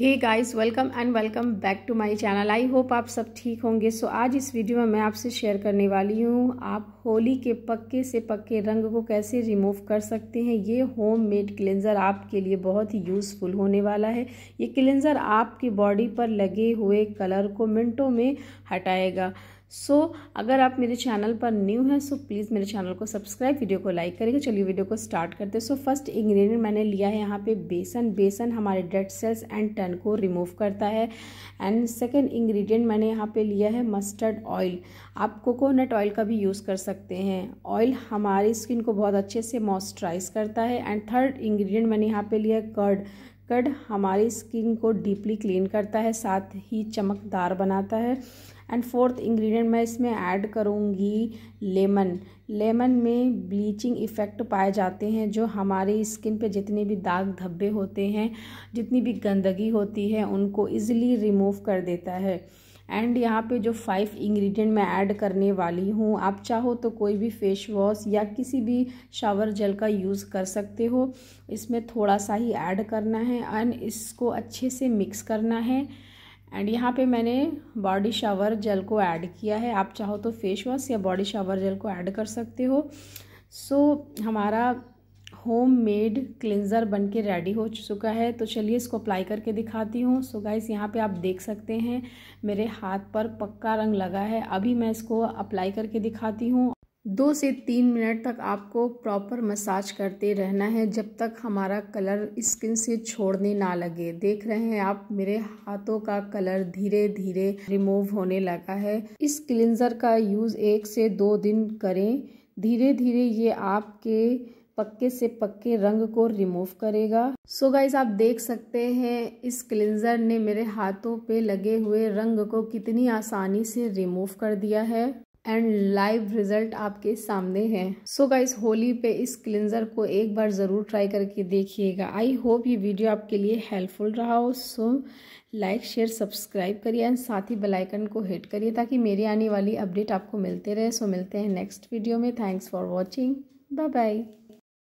hey guys welcome and welcome back to my channel I hope आप सब ठीक होंगे सो so, आज इस वीडियो में मैं आपसे शेयर करने वाली हूँ आप होली के पक्के से पक्के रंग को कैसे रिमूव कर सकते हैं ये होम मेड क्लिनज़र आपके लिए बहुत ही यूज़फुल होने वाला है ये क्लिनज़र आपकी बॉडी पर लगे हुए कलर को मिनटों में हटाएगा सो so, अगर आप मेरे चैनल पर न्यू हैं सो प्लीज़ मेरे चैनल को सब्सक्राइब वीडियो को लाइक करेंगे चलिए वीडियो को स्टार्ट करते हैं सो फर्स्ट इंग्रेडिएंट मैंने लिया है यहाँ पे बेसन बेसन हमारे डेड सेल्स एंड टन को रिमूव करता है एंड सेकंड इंग्रेडिएंट मैंने यहाँ पे लिया है मस्टर्ड ऑयल आप कोकोनट ऑयल का भी यूज़ कर सकते हैं ऑयल हमारी स्किन को बहुत अच्छे से मॉइस्चराइज करता है एंड थर्ड इंग्रीडियंट मैंने यहाँ पर लिया है कर्ड कर्ड हमारी स्किन को डीपली क्लीन करता है साथ ही चमकदार बनाता है एंड फोर्थ इंग्रेडिएंट मैं इसमें ऐड करूँगी लेमन लेमन में ब्लीचिंग इफ़ेक्ट पाए जाते हैं जो हमारे स्किन पे जितने भी दाग धब्बे होते हैं जितनी भी गंदगी होती है उनको इजीली रिमूव कर देता है एंड यहाँ पे जो फाइव इंग्रेडिएंट मैं ऐड करने वाली हूँ आप चाहो तो कोई भी फेस वॉश या किसी भी शावर जेल का यूज़ कर सकते हो इसमें थोड़ा सा ही ऐड करना है एंड इसको अच्छे से मिक्स करना है एंड यहाँ पे मैंने बॉडी शावर जेल को ऐड किया है आप चाहो तो फेस वॉश या बॉडी शावर जेल को ऐड कर सकते हो सो so, हमारा होम मेड क्लिनज़र बन के रेडी हो चुका है तो चलिए इसको अप्लाई करके दिखाती हूँ सो गाइस यहाँ पे आप देख सकते हैं मेरे हाथ पर पक्का रंग लगा है अभी मैं इसको अप्लाई करके दिखाती हूँ दो से तीन मिनट तक आपको प्रॉपर मसाज करते रहना है जब तक हमारा कलर स्किन से छोड़ने ना लगे देख रहे हैं आप मेरे हाथों का कलर धीरे धीरे रिमूव होने लगा है इस क्लिनज़र का यूज़ एक से दो दिन करें धीरे धीरे ये आपके पक्के से पक्के रंग को रिमूव करेगा सो so गाइज आप देख सकते हैं इस क्लिनज़र ने मेरे हाथों पे लगे हुए रंग को कितनी आसानी से रिमूव कर दिया है एंड लाइव रिजल्ट आपके सामने है सो so होली पे इस क्लिनजर को एक बार ज़रूर ट्राई करके देखिएगा आई होप ये वीडियो आपके लिए हेल्पफुल रहा हो सो लाइक शेयर सब्सक्राइब करिए एंड साथ ही बेलाइकन को हिट करिए ताकि मेरी आने वाली अपडेट आपको मिलते रहे सो so, मिलते हैं नेक्स्ट वीडियो में thanks for watching bye bye